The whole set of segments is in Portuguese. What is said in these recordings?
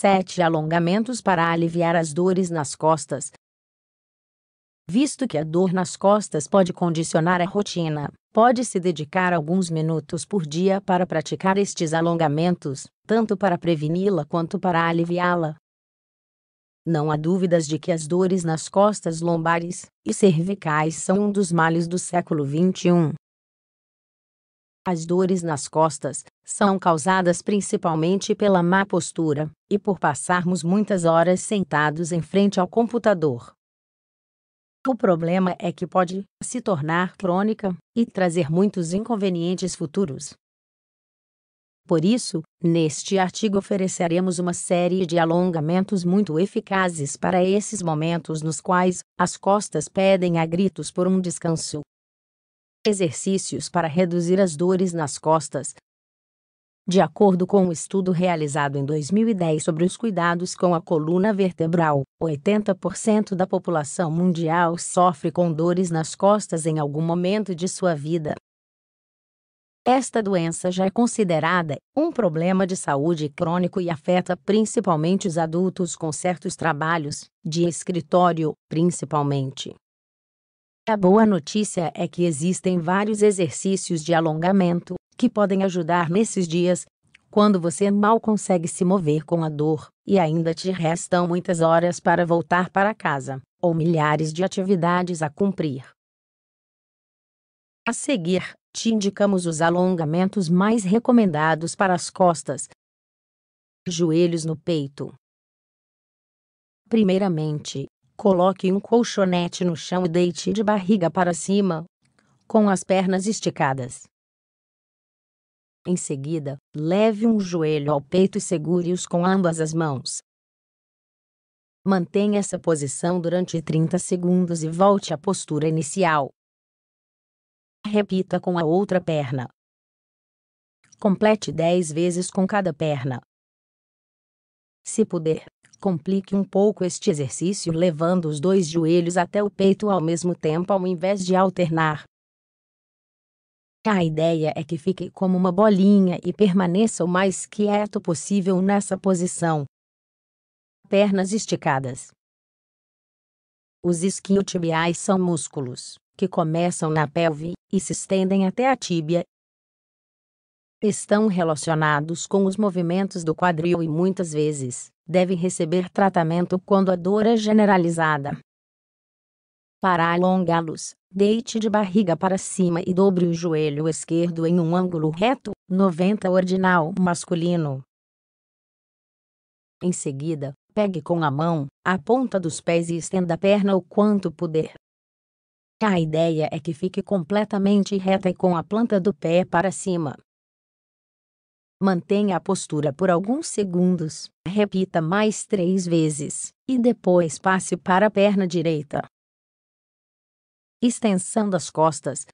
7. Alongamentos para aliviar as dores nas costas. Visto que a dor nas costas pode condicionar a rotina, pode-se dedicar alguns minutos por dia para praticar estes alongamentos, tanto para preveni-la quanto para aliviá-la. Não há dúvidas de que as dores nas costas lombares e cervicais são um dos males do século XXI, as dores nas costas são causadas principalmente pela má postura e por passarmos muitas horas sentados em frente ao computador. O problema é que pode se tornar crônica e trazer muitos inconvenientes futuros. Por isso, neste artigo ofereceremos uma série de alongamentos muito eficazes para esses momentos nos quais as costas pedem a gritos por um descanso Exercícios para reduzir as dores nas costas. De acordo com um estudo realizado em 2010 sobre os cuidados com a coluna vertebral, 80% da população mundial sofre com dores nas costas em algum momento de sua vida. Esta doença já é considerada um problema de saúde crônico e afeta principalmente os adultos com certos trabalhos, de escritório, principalmente. A boa notícia é que existem vários exercícios de alongamento que podem ajudar nesses dias, quando você mal consegue se mover com a dor e ainda te restam muitas horas para voltar para casa, ou milhares de atividades a cumprir. A seguir, te indicamos os alongamentos mais recomendados para as costas, joelhos no peito. Primeiramente, Coloque um colchonete no chão e deite de barriga para cima, com as pernas esticadas. Em seguida, leve um joelho ao peito e segure-os com ambas as mãos. Mantenha essa posição durante 30 segundos e volte à postura inicial. Repita com a outra perna. Complete 10 vezes com cada perna. Se puder, complique um pouco este exercício levando os dois joelhos até o peito ao mesmo tempo ao invés de alternar. A ideia é que fique como uma bolinha e permaneça o mais quieto possível nessa posição. Pernas esticadas. Os isquiotibiais são músculos que começam na pelve e se estendem até a tíbia estão relacionados com os movimentos do quadril e muitas vezes devem receber tratamento quando a dor é generalizada. Para alongá-los, deite de barriga para cima e dobre o joelho esquerdo em um ângulo reto, 90 ordinal masculino. Em seguida, pegue com a mão a ponta dos pés e estenda a perna o quanto puder. A ideia é que fique completamente reta e com a planta do pé para cima. Mantenha a postura por alguns segundos, repita mais três vezes, e depois passe para a perna direita. Extensão das costas.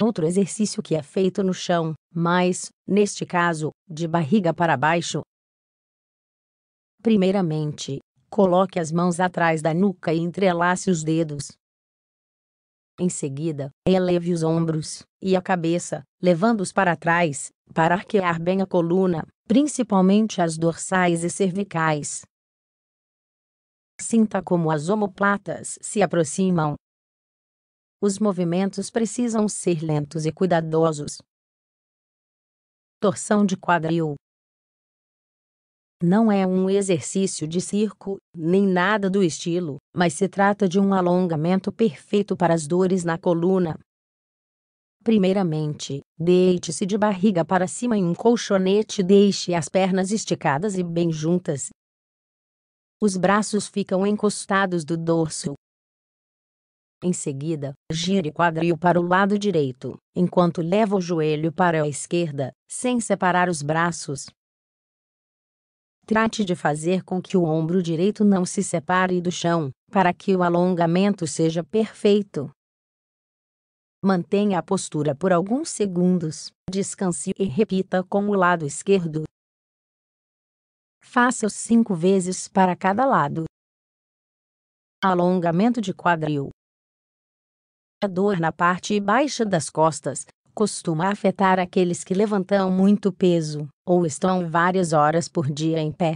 Outro exercício que é feito no chão, mas, neste caso, de barriga para baixo. Primeiramente, coloque as mãos atrás da nuca e entrelace os dedos. Em seguida, eleve os ombros, e a cabeça, levando-os para trás, para arquear bem a coluna, principalmente as dorsais e cervicais. Sinta como as omoplatas se aproximam. Os movimentos precisam ser lentos e cuidadosos. Torção de quadril. Não é um exercício de circo, nem nada do estilo, mas se trata de um alongamento perfeito para as dores na coluna, Primeiramente, deite-se de barriga para cima em um colchonete e deixe as pernas esticadas e bem juntas. Os braços ficam encostados do dorso. Em seguida, gire o quadril para o lado direito, enquanto leva o joelho para a esquerda, sem separar os braços. Trate de fazer com que o ombro direito não se separe do chão, para que o alongamento seja perfeito. Mantenha a postura por alguns segundos, descanse e repita com o lado esquerdo. Faça-os cinco vezes para cada lado. Alongamento de quadril. A dor na parte baixa das costas costuma afetar aqueles que levantam muito peso ou estão várias horas por dia em pé.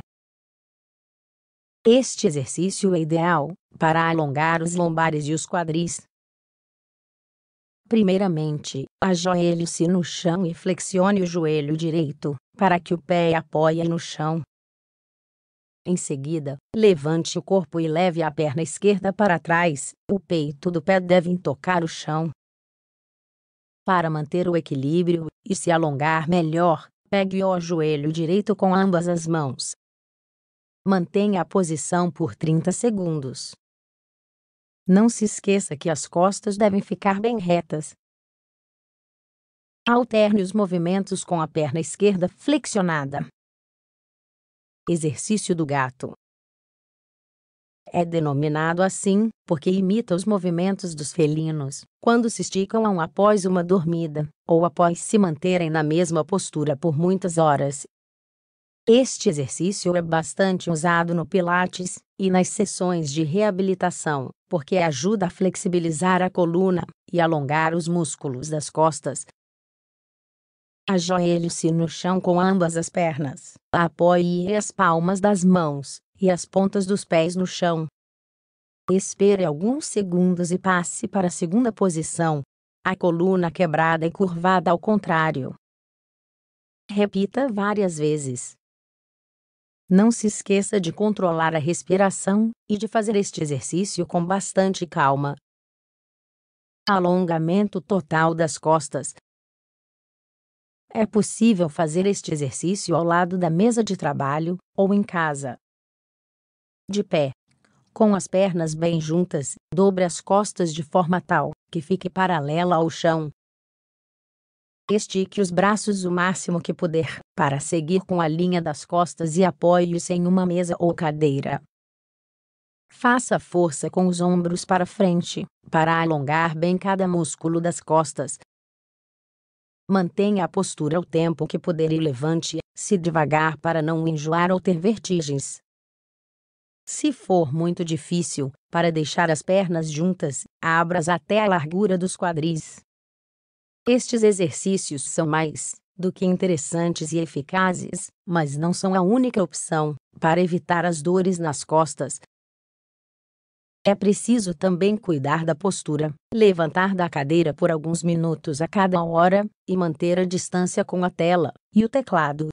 Este exercício é ideal para alongar os lombares e os quadris, Primeiramente, ajoelhe-se no chão e flexione o joelho direito, para que o pé apoie no chão. Em seguida, levante o corpo e leve a perna esquerda para trás, o peito do pé deve tocar o chão. Para manter o equilíbrio e se alongar melhor, pegue o joelho direito com ambas as mãos. Mantenha a posição por 30 segundos. Não se esqueça que as costas devem ficar bem retas. Alterne os movimentos com a perna esquerda flexionada. Exercício do gato. É denominado assim porque imita os movimentos dos felinos quando se esticam após uma dormida ou após se manterem na mesma postura por muitas horas. Este exercício é bastante usado no Pilates e nas sessões de reabilitação porque ajuda a flexibilizar a coluna e alongar os músculos das costas. Ajoelhe-se no chão com ambas as pernas. Apoie as palmas das mãos e as pontas dos pés no chão. Espere alguns segundos e passe para a segunda posição, a coluna quebrada e curvada ao contrário. Repita várias vezes. Não se esqueça de controlar a respiração e de fazer este exercício com bastante calma. Alongamento total das costas. É possível fazer este exercício ao lado da mesa de trabalho ou em casa. De pé. Com as pernas bem juntas, dobre as costas de forma tal que fique paralela ao chão, Estique os braços o máximo que puder, para seguir com a linha das costas e apoie-os em uma mesa ou cadeira. Faça força com os ombros para frente, para alongar bem cada músculo das costas. Mantenha a postura o tempo que puder e levante-se devagar para não enjoar ou ter vertigens. Se for muito difícil, para deixar as pernas juntas, abra-as até a largura dos quadris. Estes exercícios são mais do que interessantes e eficazes, mas não são a única opção para evitar as dores nas costas. É preciso também cuidar da postura, levantar da cadeira por alguns minutos a cada hora e manter a distância com a tela e o teclado.